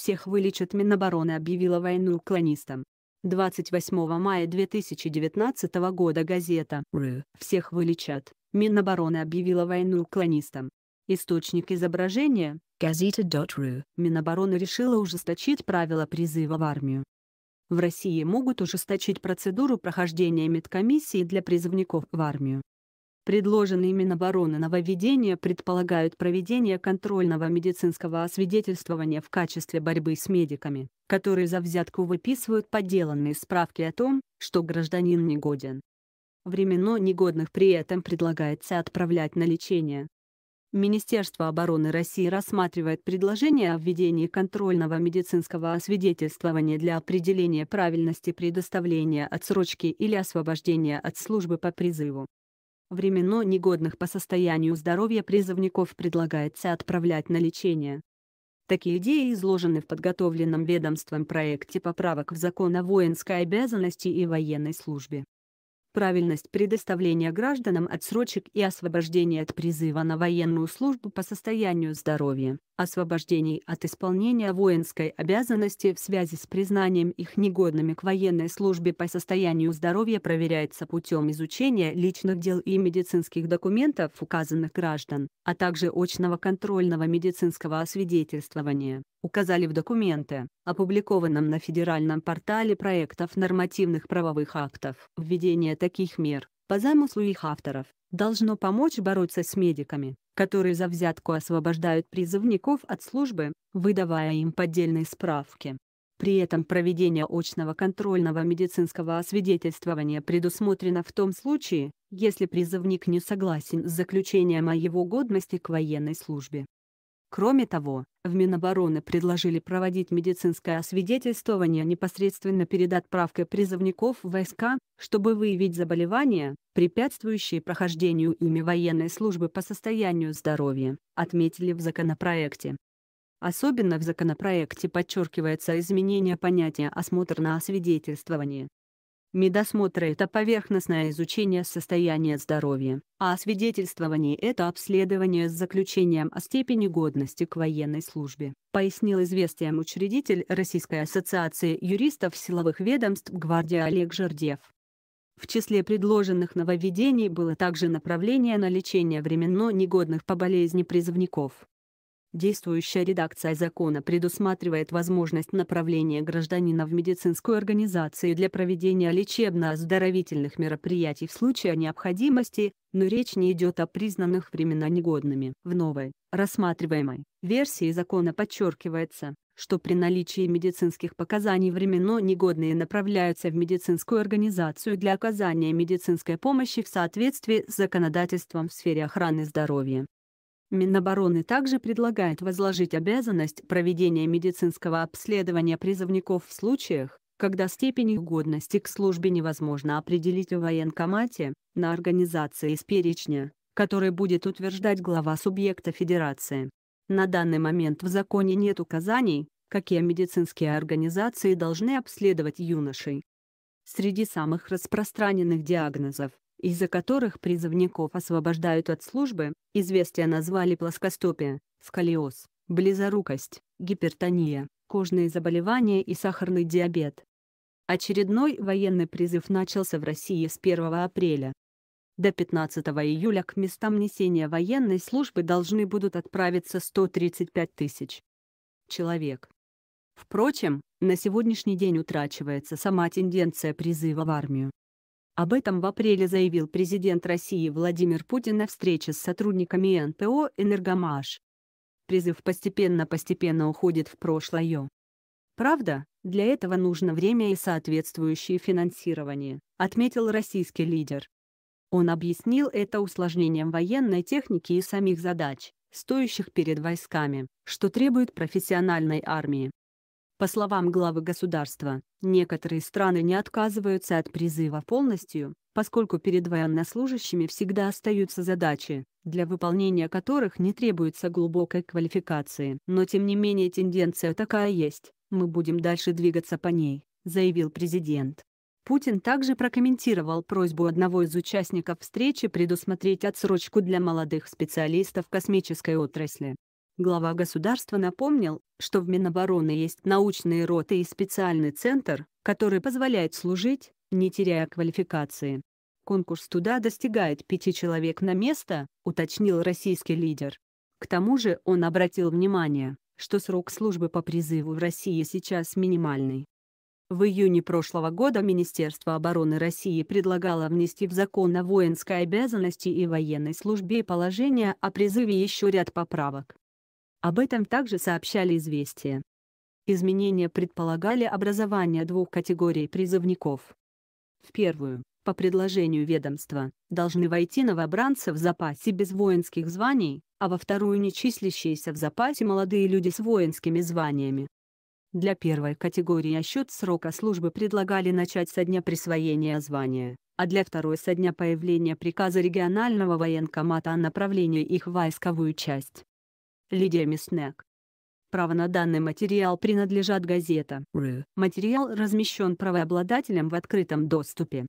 всех вылечат Минобороны объявила войну уклонистам. 28 мая 2019 года газета «Ры. Всех вылечат». Минобороны объявила войну уклонистам. Источник изображения – газета.ру. Минобороны решила ужесточить правила призыва в армию. В России могут ужесточить процедуру прохождения медкомиссии для призывников в армию. Предложенные Минобороны нововведения предполагают проведение контрольного медицинского освидетельствования в качестве борьбы с медиками, которые за взятку выписывают подделанные справки о том, что гражданин негоден. Временно негодных при этом предлагается отправлять на лечение. Министерство обороны России рассматривает предложение о введении контрольного медицинского освидетельствования для определения правильности предоставления отсрочки или освобождения от службы по призыву. Временно негодных по состоянию здоровья призывников предлагается отправлять на лечение. Такие идеи изложены в подготовленном ведомством проекте поправок в закон о воинской обязанности и военной службе правильность предоставления гражданам отсрочек и освобождения от призыва на военную службу по состоянию здоровья, освобождений от исполнения воинской обязанности в связи с признанием их негодными к военной службе по состоянию здоровья проверяется путем изучения личных дел и медицинских документов указанных граждан, а также очного контрольного медицинского освидетельствования указали в документе, опубликованном на федеральном портале проектов нормативных правовых актов. Введение таких мер, по замыслу их авторов, должно помочь бороться с медиками, которые за взятку освобождают призывников от службы, выдавая им поддельные справки. При этом проведение очного контрольного медицинского освидетельствования предусмотрено в том случае, если призывник не согласен с заключением о его годности к военной службе. Кроме того, в Минобороны предложили проводить медицинское освидетельствование непосредственно перед отправкой призывников в войска, чтобы выявить заболевания, препятствующие прохождению ими военной службы по состоянию здоровья, отметили в законопроекте. Особенно в законопроекте подчеркивается изменение понятия «осмотр на освидетельствование», Медосмотр – это поверхностное изучение состояния здоровья, а освидетельствование – это обследование с заключением о степени годности к военной службе, пояснил известием учредитель Российской ассоциации юристов силовых ведомств гвардии Олег Жердев. В числе предложенных нововведений было также направление на лечение временно негодных по болезни призывников. Действующая редакция закона предусматривает возможность направления гражданина в медицинскую организацию для проведения лечебно-оздоровительных мероприятий в случае необходимости, но речь не идет о признанных временно негодными. В новой, рассматриваемой, версии закона подчеркивается, что при наличии медицинских показаний временно негодные направляются в медицинскую организацию для оказания медицинской помощи в соответствии с законодательством в сфере охраны здоровья. Минобороны также предлагает возложить обязанность проведения медицинского обследования призывников в случаях, когда степень их годности к службе невозможно определить в военкомате, на организации из перечня, который будет утверждать глава субъекта федерации. На данный момент в законе нет указаний, какие медицинские организации должны обследовать юношей. Среди самых распространенных диагнозов, из-за которых призывников освобождают от службы, Известия назвали плоскостопие, сколиоз, близорукость, гипертония, кожные заболевания и сахарный диабет. Очередной военный призыв начался в России с 1 апреля. До 15 июля к местам несения военной службы должны будут отправиться 135 тысяч человек. Впрочем, на сегодняшний день утрачивается сама тенденция призыва в армию. Об этом в апреле заявил президент России Владимир Путин на встрече с сотрудниками НПО «Энергомаш». Призыв постепенно-постепенно уходит в прошлое. Правда, для этого нужно время и соответствующее финансирование, отметил российский лидер. Он объяснил это усложнением военной техники и самих задач, стоящих перед войсками, что требует профессиональной армии. По словам главы государства, некоторые страны не отказываются от призыва полностью, поскольку перед военнослужащими всегда остаются задачи, для выполнения которых не требуется глубокой квалификации. Но тем не менее тенденция такая есть, мы будем дальше двигаться по ней, заявил президент. Путин также прокомментировал просьбу одного из участников встречи предусмотреть отсрочку для молодых специалистов космической отрасли. Глава государства напомнил, что в Минобороны есть научные роты и специальный центр, который позволяет служить, не теряя квалификации. Конкурс туда достигает пяти человек на место, уточнил российский лидер. К тому же он обратил внимание, что срок службы по призыву в России сейчас минимальный. В июне прошлого года Министерство обороны России предлагало внести в закон о воинской обязанности и военной службе и положение о призыве еще ряд поправок. Об этом также сообщали известия. Изменения предполагали образование двух категорий призывников. В первую, по предложению ведомства, должны войти новобранцы в запасе без воинских званий, а во вторую не числящиеся в запасе молодые люди с воинскими званиями. Для первой категории отсчет срока службы предлагали начать со дня присвоения звания, а для второй со дня появления приказа регионального военкомата о направлении их в войсковую часть. Лидия Миснек. Право на данный материал принадлежат газета. Материал размещен правообладателем в открытом доступе.